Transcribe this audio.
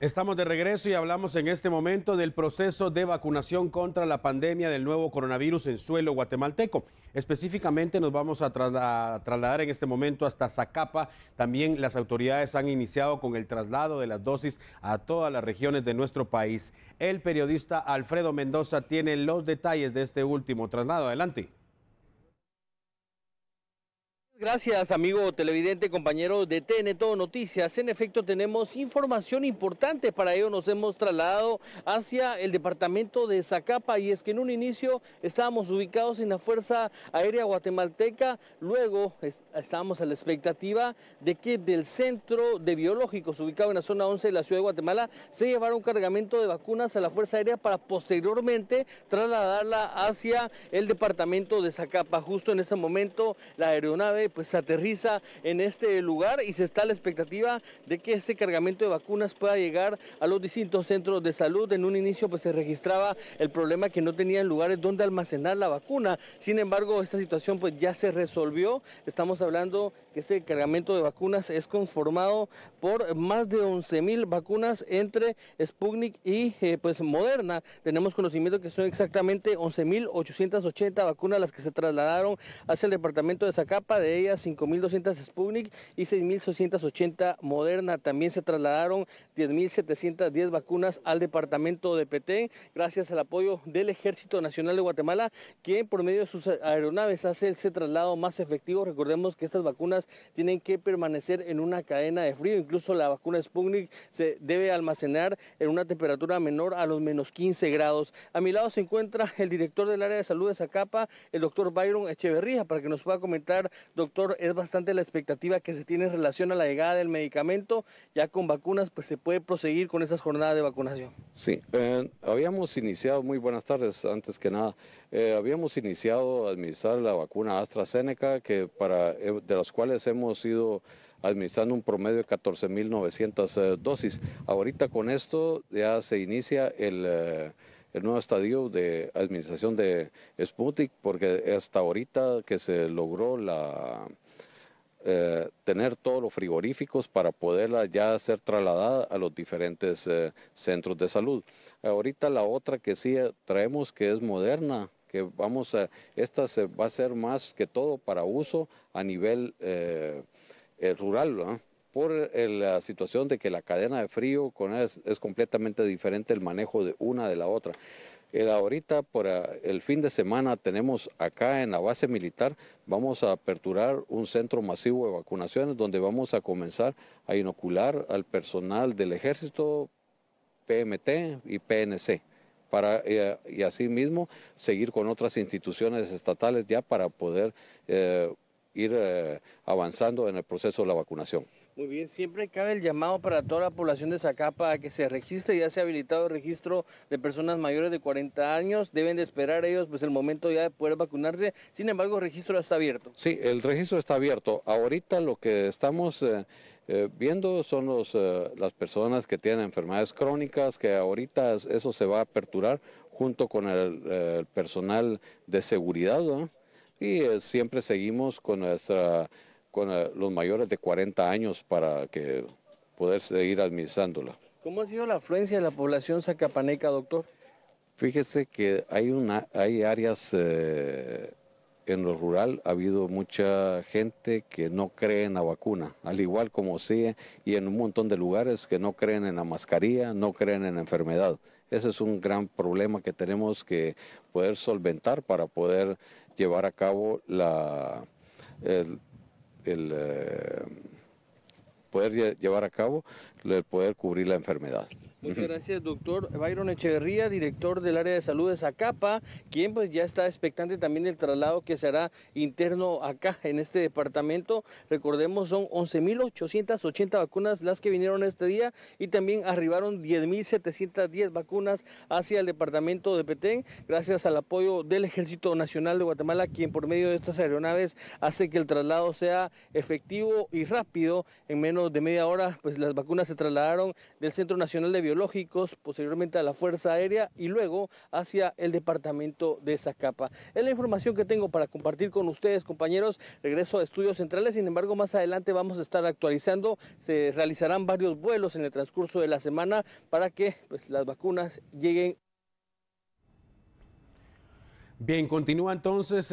Estamos de regreso y hablamos en este momento del proceso de vacunación contra la pandemia del nuevo coronavirus en suelo guatemalteco. Específicamente nos vamos a, trasladar en este momento hasta Zacapa. También las autoridades han iniciado con el traslado de las dosis a todas las regiones de nuestro país. El periodista Alfredo Mendoza tiene los detalles de este último traslado. Adelante. Gracias, amigo televidente, compañero de Todo Noticias. En efecto, tenemos información importante. Para ello nos hemos trasladado hacia el departamento de Zacapa y es que en un inicio estábamos ubicados en la Fuerza Aérea Guatemalteca. Luego estábamos a la expectativa de que del Centro de Biológicos, ubicado en la zona 11 de la ciudad de Guatemala, se llevara un cargamento de vacunas a la Fuerza Aérea para posteriormente trasladarla hacia el departamento de Zacapa. Justo en ese momento, la aeronave pues aterriza en este lugar y se está la expectativa de que este cargamento de vacunas pueda llegar a los distintos centros de salud. En un inicio pues se registraba el problema que no tenían lugares donde almacenar la vacuna. Sin embargo, esta situación pues ya se resolvió. Estamos hablando que este cargamento de vacunas es conformado por más de 11.000 vacunas entre Sputnik y eh, pues Moderna. Tenemos conocimiento que son exactamente 11.880 vacunas las que se trasladaron hacia el departamento de Zacapa de 5.200 Sputnik y 6.680 Moderna. También se trasladaron 10.710 vacunas al departamento de PT gracias al apoyo del Ejército Nacional de Guatemala, quien por medio de sus aeronaves hace ese traslado más efectivo. Recordemos que estas vacunas tienen que permanecer en una cadena de frío, incluso la vacuna Sputnik se debe almacenar en una temperatura menor a los menos 15 grados. A mi lado se encuentra el director del área de salud de Zacapa, el doctor Byron Echeverría, para que nos pueda comentar, doctor doctor, es bastante la expectativa que se tiene en relación a la llegada del medicamento. Ya con vacunas, pues se puede proseguir con esas jornadas de vacunación. Sí, eh, habíamos iniciado, muy buenas tardes, antes que nada, eh, habíamos iniciado a administrar la vacuna AstraZeneca, que para, eh, de las cuales hemos ido administrando un promedio de 14.900 dosis. Ahorita con esto ya se inicia el el nuevo estadio de administración de Sputnik, porque hasta ahorita que se logró la, eh, tener todos los frigoríficos para poderla ya ser trasladada a los diferentes eh, centros de salud. Ahorita la otra que sí eh, traemos que es moderna, que vamos a, esta se va a ser más que todo para uso a nivel rural, por eh, la situación de que la cadena de frío con es, completamente diferente el manejo de una de la otra. El eh, ahorita, por ah, el fin de semana, tenemos acá en la base militar, vamos a aperturar un centro masivo de vacunaciones donde vamos a comenzar a inocular al personal del ejército, PMT y PNC para así eh, y asimismo seguir con otras instituciones estatales ya para poder ir eh, avanzando en el proceso de la vacunación. Muy bien, siempre cabe el llamado para toda la población de Zacapa a que se registre, ya se ha habilitado el registro de personas mayores de 40 años, deben de esperar ellos pues el momento ya de poder vacunarse, sin embargo el registro está abierto. Sí, el registro está abierto, ahorita lo que estamos eh, eh, viendo son los, las personas que tienen enfermedades crónicas, que ahorita eso se va a aperturar junto con el, personal de seguridad, y eh, siempre seguimos con, nuestra, con eh, los mayores de 40 años para que poder seguir administrándola. ¿Cómo ha sido la afluencia de la población zacapaneca, doctor? Fíjese que hay, una, hay áreas eh, en lo rural, ha habido mucha gente que no cree en la vacuna, al igual como sí, y en un montón de lugares que no creen en la mascarilla, no creen en la enfermedad. Ese es un gran problema que tenemos que poder solventar para poder llevar a cabo la, eh, poder llevar a cabo el poder cubrir la enfermedad. Muchas gracias, doctor Byron Echeverría, director del área de salud de Zacapa, quien pues ya está expectante también el traslado que será interno acá en este departamento. Recordemos, son 11.880 vacunas las que vinieron este día y también arribaron 10.710 vacunas hacia el departamento de Petén, gracias al apoyo del Ejército Nacional de Guatemala, quien por medio de estas aeronaves hace que el traslado sea efectivo y rápido. En menos de media hora, pues las vacunas se trasladaron del Centro Nacional de Bio posteriormente a la Fuerza Aérea y luego hacia el departamento de Zacapa. Es la información que tengo para compartir con ustedes, compañeros. Regreso a Estudios Centrales, sin embargo, más adelante vamos a estar actualizando. Se realizarán varios vuelos en el transcurso de la semana para que pues, las vacunas lleguen. Bien, continúa entonces.